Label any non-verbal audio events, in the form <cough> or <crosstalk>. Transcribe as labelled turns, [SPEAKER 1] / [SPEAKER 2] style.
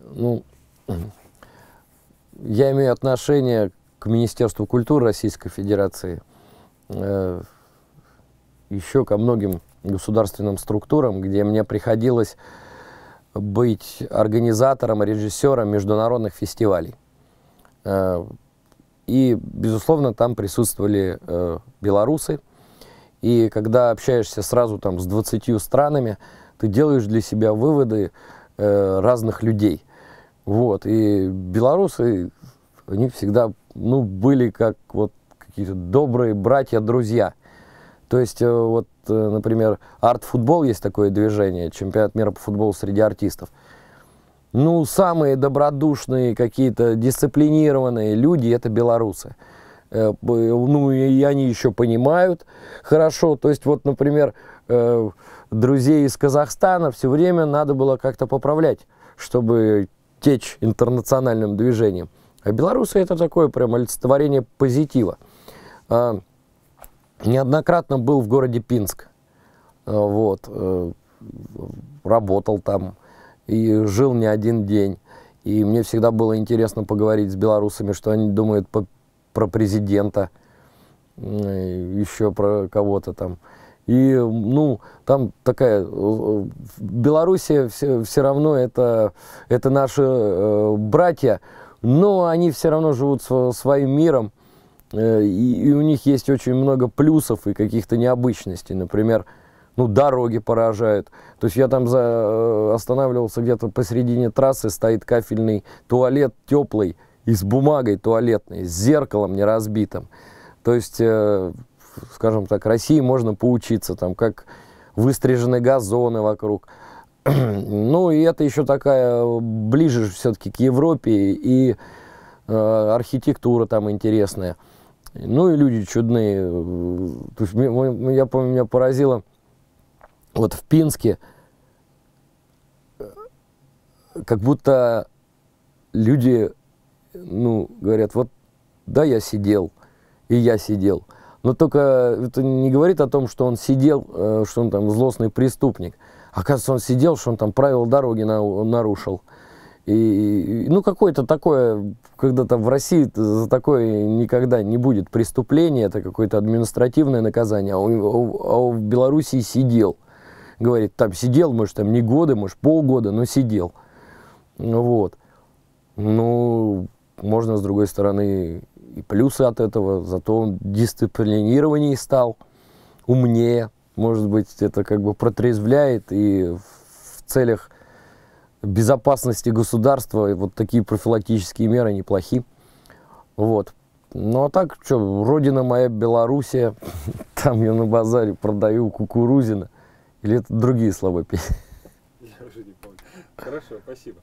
[SPEAKER 1] ну, я имею отношение к Министерству культуры Российской Федерации, э, еще ко многим государственным структурам, где мне приходилось быть организатором, режиссером международных фестивалей. Э, и, безусловно, там присутствовали э, белорусы. И когда общаешься сразу там с 20 странами, ты делаешь для себя выводы э, разных людей. Вот, и белорусы, они всегда, ну, были как вот какие-то добрые братья-друзья. То есть, э, вот, э, например, арт-футбол есть такое движение, чемпионат мира по футболу среди артистов. Ну, самые добродушные, какие-то дисциплинированные люди – это белорусы. Э, ну, и они еще понимают хорошо. То есть, вот, например, друзей из Казахстана все время надо было как-то поправлять, чтобы течь интернациональным движением. А белорусы это такое прям олицетворение позитива. А, неоднократно был в городе Пинск, а, вот, э, работал там и жил не один день. И мне всегда было интересно поговорить с белорусами, что они думают по, про президента, еще про кого-то там. И, ну, там такая... Э, Белоруссия все, все равно это, это наши э, братья, но они все равно живут своим миром, э, и, и у них есть очень много плюсов и каких-то необычностей. Например, ну, дороги поражают. То есть я там за, э, останавливался где-то посередине трассы, стоит кафельный туалет теплый и с бумагой туалетной, с зеркалом неразбитым. То есть э, скажем так, России можно поучиться, там, как выстрижены газоны вокруг. <clears throat> Ну, и это еще такая, ближе все-таки к Европе, и э, архитектура там интересная. Ну, и люди чудные. То есть, я помню, меня поразило, вот в Пинске, э, как будто люди, ну, говорят, вот, да, я сидел, и я сидел – но только это не говорит о том, что он сидел, э, что он там злостный преступник. Оказывается, он сидел, что он там правила дороги на, нарушил. И, ну, какое-то такое, когда там в России за такое никогда не будет преступление, это какое-то административное наказание, а, у, а в Белоруссии сидел. Говорит, там сидел, может, там не годы, может, полгода, но сидел. Вот. Ну, можно, с другой стороны, и плюсы от этого, зато он дисциплинированнее стал, умнее, может быть, это как бы протрезвляет и в целях безопасности государства вот такие профилактические меры неплохи. Вот. Ну а так, что, родина моя Белоруссия, <laughs> там я на базаре продаю кукурузина, или это другие слова песни? Я уже не помню. Хорошо, спасибо.